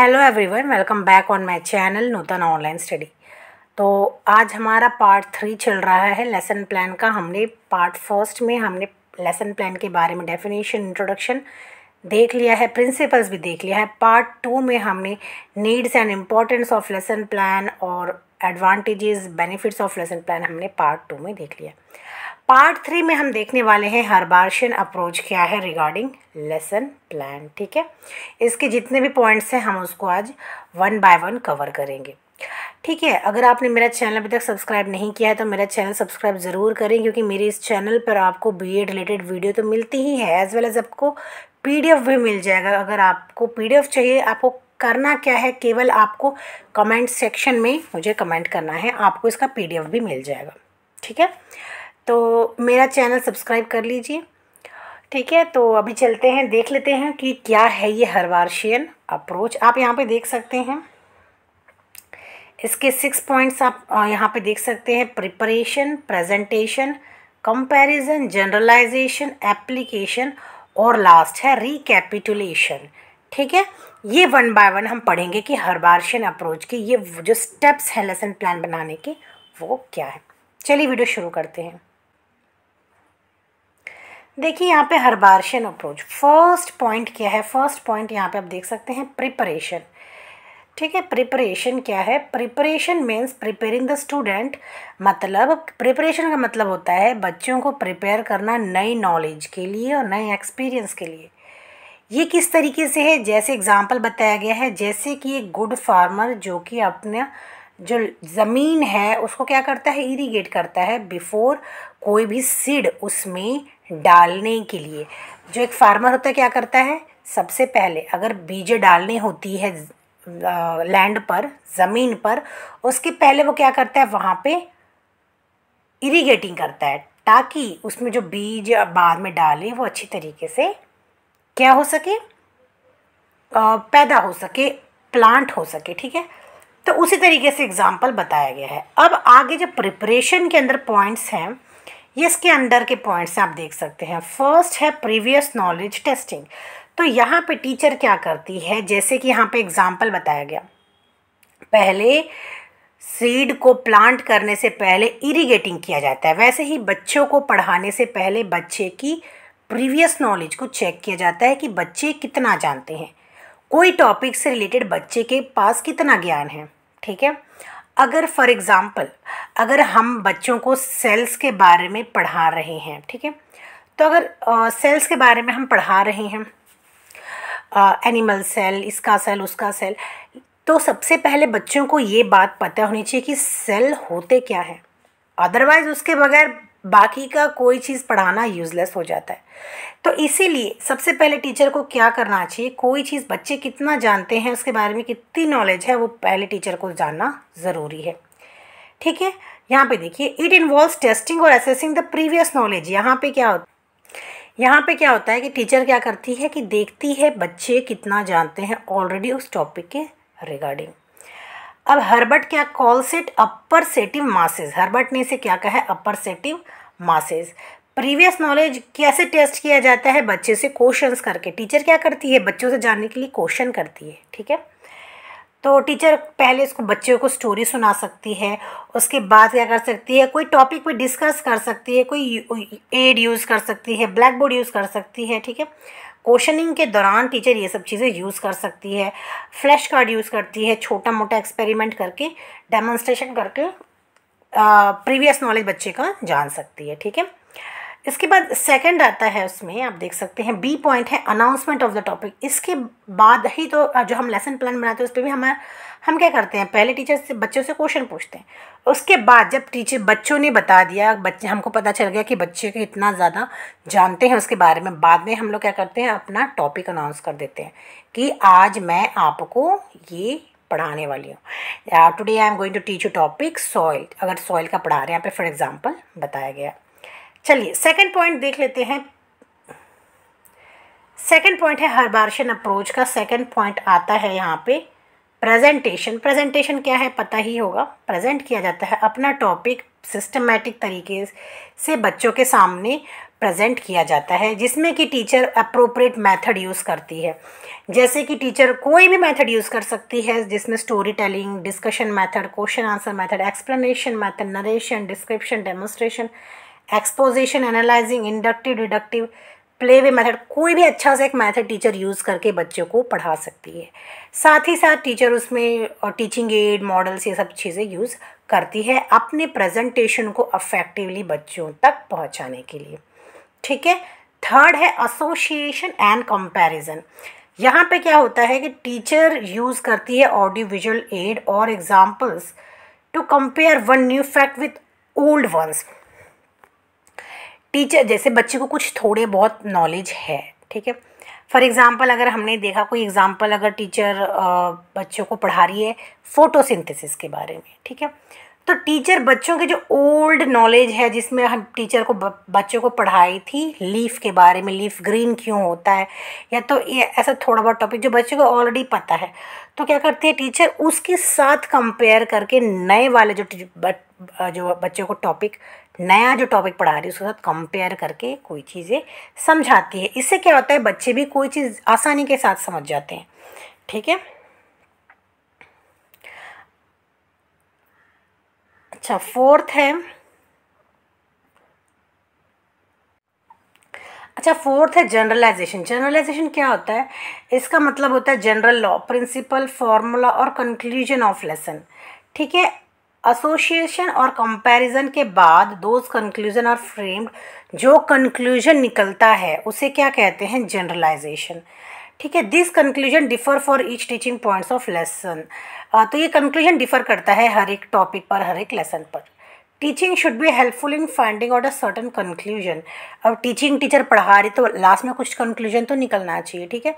hello everyone welcome back on my channel Nutan online study तो आज हमारा पार्ट थ्री चल रहा है लेसन प्लान का हमने पार्ट फर्स्ट में हमने लेसन प्लान के बारे में डेफिनेशन इंट्रोडक्शन देख लिया है प्रिंसिपल्स भी देख लिया है पार्ट टू में हमने needs and importance of lesson plan और advantages benefits of lesson plan हमने पार्ट टू में देख लिया पार्ट थ्री में हम देखने वाले हैं हर्बार्शियन अप्रोच क्या है रिगार्डिंग लेसन प्लान ठीक है इसके जितने भी पॉइंट्स हैं हम उसको आज वन बाय वन कवर करेंगे ठीक है अगर आपने मेरा चैनल अभी तक सब्सक्राइब नहीं किया है तो मेरा चैनल सब्सक्राइब ज़रूर करें क्योंकि मेरे इस चैनल पर आपको बी रिलेटेड वीडियो तो मिलती ही है एज़ वेल एज़ आपको पी भी मिल जाएगा अगर आपको पी चाहिए आपको करना क्या है केवल आपको कमेंट सेक्शन में मुझे कमेंट करना है आपको इसका पी भी मिल जाएगा ठीक है तो मेरा चैनल सब्सक्राइब कर लीजिए ठीक है तो अभी चलते हैं देख लेते हैं कि क्या है ये हरवार्शियन अप्रोच आप यहाँ पे देख सकते हैं इसके सिक्स पॉइंट्स आप यहाँ पे देख सकते हैं preparation presentation comparison generalisation application और लास्ट है रिकैपिटुलेशन ठीक है ये वन बाय वन हम पढ़ेंगे कि हरबार्शियन अप्रोच के ये जो स्टेप्स हैं लेसन प्लान बनाने के वो क्या है चलिए वीडियो शुरू करते हैं देखिए यहाँ पे बारशियन अप्रोच फर्स्ट पॉइंट क्या है फर्स्ट पॉइंट यहाँ पे आप देख सकते हैं प्रिपरेशन ठीक है प्रिपरेशन क्या है preparation means preparing the student मतलब प्रिपरेशन का मतलब होता है बच्चों को प्रिपेयर करना नई नॉलेज के लिए और नए एक्सपीरियंस के लिए ये किस तरीके से है जैसे एग्जाम्पल बताया गया है जैसे कि एक गुड फार्मर जो कि अपना जो ज़मीन है उसको क्या करता है इरीगेट करता है बिफोर कोई भी सीड उसमें डालने के लिए जो एक फार्मर होता है क्या करता है सबसे पहले अगर बीज डालने होती है लैंड पर ज़मीन पर उसके पहले वो क्या करता है वहाँ पे इरीगेटिंग करता है ताकि उसमें जो बीज बाद में डाले वो अच्छी तरीके से क्या हो सके आ, पैदा हो सके प्लांट हो सके ठीक है तो उसी तरीके से एग्ज़ाम्पल बताया गया है अब आगे जो प्रिपरेशन के अंदर पॉइंट्स हैं ये इसके अंडर के पॉइंट्स आप देख सकते हैं फर्स्ट है प्रीवियस नॉलेज टेस्टिंग तो यहाँ पे टीचर क्या करती है जैसे कि यहाँ पे एग्ज़ाम्पल बताया गया पहले सीड को प्लांट करने से पहले इरिगेटिंग किया जाता है वैसे ही बच्चों को पढ़ाने से पहले बच्चे की प्रीवियस नॉलेज को चेक किया जाता है कि बच्चे कितना जानते हैं कोई टॉपिक से रिलेटेड बच्चे के पास कितना ज्ञान है ठीक है अगर फॉर एग्ज़ाम्पल अगर हम बच्चों को सेल्स के बारे में पढ़ा रहे हैं ठीक है तो अगर सेल्स के बारे में हम पढ़ा रहे हैं एनिमल सेल इसका सेल उसका सेल तो सबसे पहले बच्चों को ये बात पता होनी चाहिए कि सेल होते क्या है अदरवाइज़ उसके बगैर बाकी का कोई चीज़ पढ़ाना यूज़लेस हो जाता है तो इसीलिए सबसे पहले टीचर को क्या करना चाहिए कोई चीज़ बच्चे कितना जानते हैं उसके बारे में कितनी नॉलेज है वो पहले टीचर को जानना ज़रूरी है ठीक है यहाँ पे देखिए इट इन्वॉल्व टेस्टिंग और असेसिंग द प्रीवियस नॉलेज यहाँ पे क्या होता यहाँ पे क्या होता है कि टीचर क्या करती है कि देखती है बच्चे कितना जानते हैं ऑलरेडी उस टॉपिक के रिगार्डिंग अब हर्बर्ट क्या calls it apperceptive masses Herbert ने इसे क्या कहा है apperceptive masses previous knowledge कैसे टेस्ट किया जाता है बच्चे से क्वेश्चंस करके टीचर क्या करती है बच्चों से जानने के लिए क्वेश्चन करती है ठीक है तो टीचर पहले इसको बच्चों को स्टोरी सुना सकती है उसके बाद क्या कर सकती है कोई टॉपिक पे डिस्कस कर सकती है कोई एड यूज़ कर सकती है ब्लैक बोर्ड यूज़ कर सकती है ठीक है क्वेश्चनिंग के दौरान टीचर ये सब चीज़ें यूज़ कर सकती है फ्लैश कार्ड यूज़ करती है छोटा मोटा एक्सपेरिमेंट करके डेमोन्स्ट्रेशन करके प्रीवियस नॉलेज बच्चे का जान सकती है ठीक है इसके बाद सेकंड आता है उसमें आप देख सकते हैं बी पॉइंट है अनाउंसमेंट ऑफ द टॉपिक इसके बाद ही तो जो हम लेसन प्लान बनाते हैं उस पर भी हमारा हम क्या करते हैं पहले टीचर से बच्चों से क्वेश्चन पूछते हैं उसके बाद जब टीचर बच्चों ने बता दिया बच्चे हमको पता चल गया कि बच्चे के इतना ज़्यादा जानते हैं उसके बारे में बाद में हम लोग क्या करते हैं अपना टॉपिक अनाउंस कर देते हैं कि आज मैं आपको ये पढ़ाने वाली हूँ today I am going to teach you topic soil अगर सॉइल का पढ़ा रहे हैं यहाँ पे फॉर एग्जांपल बताया गया चलिए सेकंड पॉइंट देख लेते हैं सेकंड पॉइंट है हरबार्शन अप्रोच का सेकंड पॉइंट आता है यहाँ पे प्रेजेंटेशन प्रेजेंटेशन क्या है पता ही होगा प्रेजेंट किया जाता है अपना टॉपिक सिस्टमेटिक तरीके से बच्चों के सामने प्रेजेंट किया जाता है जिसमें कि टीचर अप्रोप्रिएट मेथड यूज़ करती है जैसे कि टीचर कोई भी मेथड यूज़ कर सकती है जिसमें story telling discussion method question answer method explanation method narration description demonstration exposition analysing inductive deductive play way method कोई भी अच्छा सा एक मैथड टीचर यूज़ करके बच्चों को पढ़ा सकती है साथ ही साथ टीचर उसमें और टीचिंग एड मॉडल्स ये सब चीज़ें यूज़ करती है अपने प्रेजेंटेशन को अफेक्टिवली बच्चों तक पहुंचाने के लिए ठीक है थर्ड है एसोसिएशन एंड कंपैरिजन यहाँ पे क्या होता है कि टीचर यूज़ करती है ऑडियो विजुअल एड और examples to compare one new fact with old ones teacher जैसे बच्चे को कुछ थोड़े बहुत नॉलेज है ठीक है फॉर एग्ज़ाम्पल अगर हमने देखा कोई एग्ज़ाम्पल अगर टीचर बच्चों को पढ़ा रही है फ़ोटोसिंथेसिस के बारे में ठीक है तो टीचर बच्चों के जो ओल्ड नॉलेज है जिसमें हम टीचर को बच्चों को पढ़ाई थी लीफ के बारे में लीफ ग्रीन क्यों होता है या तो ये ऐसा थोड़ा बहुत टॉपिक जो बच्चों को ऑलरेडी पता है तो क्या करती है टीचर उसके साथ कंपेयर करके नए वाले जो जो बच्चों को टॉपिक नया जो टॉपिक पढ़ा रही है उसके साथ कंपेयर करके कोई चीज़ें समझाती है इससे क्या होता है बच्चे भी कोई चीज़ आसानी के साथ समझ जाते हैं ठीक है अच्छा फोर्थ है अच्छा फोर्थ है जनरलाइजेशन जनरलाइजेशन क्या होता है इसका मतलब होता है जनरल लॉ प्रिंसिपल फॉर्मूला और कंक्लूजन ऑफ लेसन ठीक है एसोसिएशन और कंपैरिजन के बाद दोज कंक्लूजन आर फ्रेम्ड जो कंक्लूजन निकलता है उसे क्या कहते हैं जनरलाइजेशन ठीक है this conclusion differ for each teaching points of lesson तो ये कंक्लूजन डिफर करता है हर एक टॉपिक पर हर एक लेसन पर teaching should be helpful in finding out a certain conclusion अब टीचिंग टीचर पढ़ा रही तो लास्ट में कुछ कंक्लूजन तो निकलना चाहिए ठीक है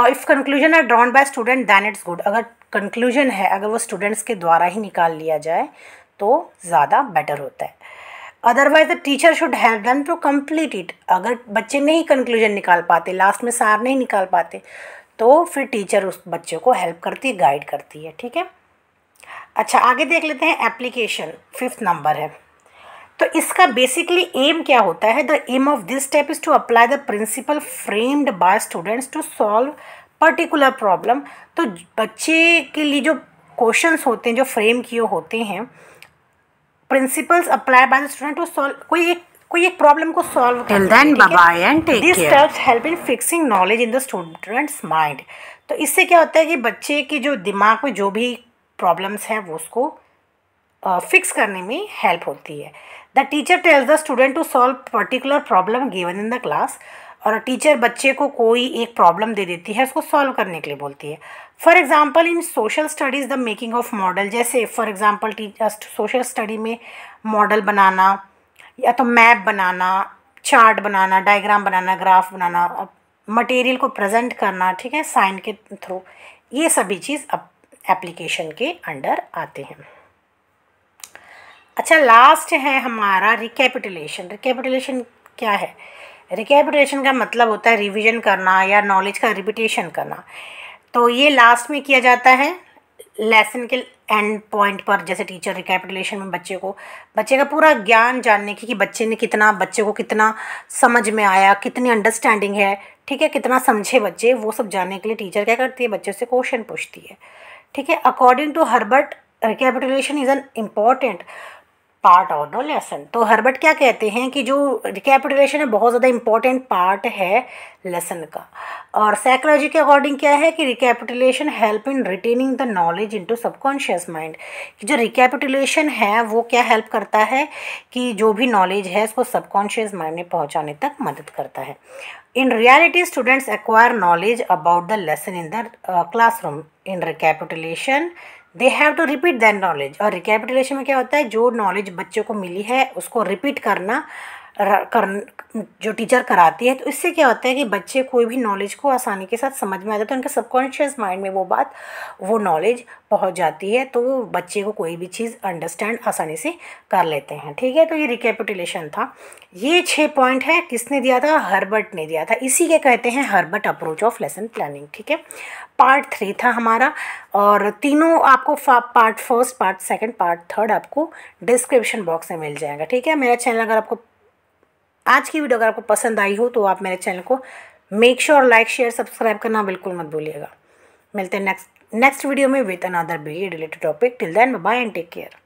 और if conclusion are drawn by student then it's good अगर कंक्लूजन है अगर वो स्टूडेंट्स के द्वारा ही निकाल लिया जाए तो ज़्यादा बेटर होता है otherwise the teacher should help them to complete it अगर बच्चे नहीं कंक्लूजन निकाल पाते लास्ट में सार नहीं निकाल पाते तो फिर टीचर उस बच्चे को हेल्प करती है गाइड करती है ठीक है अच्छा आगे देख लेते हैं एप्लीकेशन फिफ्थ नंबर है तो इसका बेसिकली एम क्या होता है the aim of this step is to apply the principle framed by students to solve particular problem तो बच्चे के लिए जो क्वेश्चंस होते हैं जो फ्रेम किए होते हैं principles applied by the student to solve कोई एक कोई एक प्रॉब्लम को solve till fixing knowledge in the students mind तो इससे क्या होता है कि बच्चे की जो दिमाग में जो भी प्रॉब्लम्स है वो उसको फिक्स uh, करने में हेल्प होती है the teacher tells the student to solve particular problem given in the class और टीचर बच्चे को कोई एक प्रॉब्लम दे देती है उसको सॉल्व करने के लिए बोलती है for example in social studies the making of model जैसे फॉर एग्ज़ाम्पल सोशल स्टडी में मॉडल बनाना या तो मैप बनाना चार्ट बनाना डायग्राम बनाना ग्राफ बनाना मटेरियल को प्रेजेंट करना ठीक है साइन के थ्रू ये सभी चीज़ अब एप्लीकेशन के अंडर आते हैं अच्छा लास्ट है हमारा रिकैपिटलेशन रिकैपिटलेशन क्या है रिकैपिटलेशन का मतलब होता है रिवीजन करना या नॉलेज का रिपीटेशन करना तो ये लास्ट में किया जाता है लेसन के एंड पॉइंट पर जैसे टीचर रिकैपिटुलेशन में बच्चे को बच्चे का पूरा ज्ञान जानने की कि बच्चे ने कितना बच्चे को कितना समझ में आया कितनी अंडरस्टैंडिंग है ठीक है कितना समझे बच्चे वो सब जानने के लिए टीचर क्या करती है बच्चे से क्वेश्चन पूछती है ठीक है according to Herbert recapitulation is an important part of the lesson तो हर्बर्ट क्या कहते हैं कि जो रिकेपिटेशन है बहुत ज़्यादा इंपॉर्टेंट पार्ट है लेसन का और साइकोलॉजी के अकॉर्डिंग क्या है कि recapitulation help in retaining the knowledge into subconscious mind कि जो रिकेपिटेशन है वो क्या हेल्प करता है कि जो भी नॉलेज है उसको सबकॉन्शियस माइंड में पहुँचाने तक मदद करता है in reality students acquire knowledge about the lesson in the classroom in recapitulation they have to repeat then knowledge और रिकैपिटुलेशन में क्या होता है जो नॉलेज बच्चों को मिली है उसको रिपीट करना कर जो टीचर कराती है तो इससे क्या होता है कि बच्चे कोई भी नॉलेज को आसानी के साथ समझ में आ जाता है उनके सबकॉन्शियस माइंड में वो बात वो नॉलेज पहुंच जाती है तो बच्चे को कोई भी चीज़ अंडरस्टैंड आसानी से कर लेते हैं ठीक है तो ये रिकेपिटुलेशन था ये छः पॉइंट है किसने दिया था हर्बर्ट ने दिया था इसी के कहते हैं Herbert approach of lesson planning ठीक है पार्ट थ्री था हमारा और तीनों आपको part first part second part third आपको डिस्क्रिप्शन बॉक्स में मिल जाएगा ठीक है मेरा चैनल अगर आपको आज की वीडियो अगर आपको पसंद आई हो तो आप मेरे चैनल को make sure like share subscribe करना बिल्कुल मत भूलिएगा मिलते हैं नेक्स्ट नेक्स्ट वीडियो में with another B related topic till then bye and take care